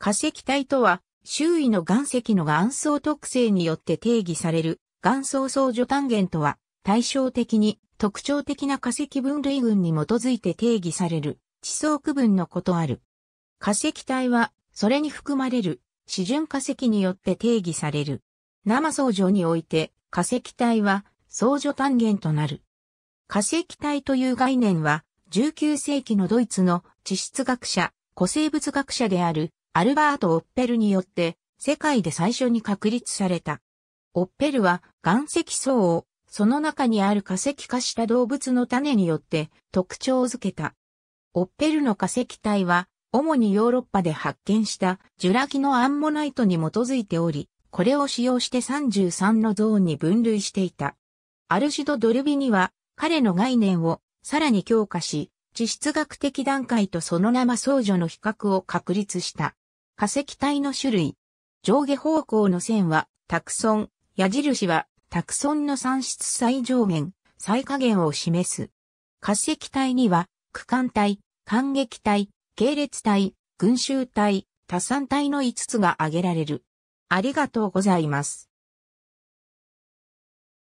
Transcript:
化石体とは、周囲の岩石の岩層特性によって定義される岩層相助単元とは、対照的に特徴的な化石分類群に基づいて定義される地層区分のことある。化石体は、それに含まれる、示準化石によって定義される。生相助において、化石体は、相助単元となる。化石体という概念は、19世紀のドイツの地質学者、古生物学者であるアルバート・オッペルによって世界で最初に確立された。オッペルは岩石層をその中にある化石化した動物の種によって特徴づけた。オッペルの化石体は主にヨーロッパで発見したジュラ紀のアンモナイトに基づいており、これを使用して33のゾーンに分類していた。アルシド・ドルビには彼の概念をさらに強化し、地質学的段階とその生相女の比較を確立した。化石体の種類。上下方向の線は、タクソン、矢印は、タクソンの産出最上限、最下限を示す。化石体には、区間体、間撃体、系列体、群衆体、多産体の5つが挙げられる。ありがとうございます。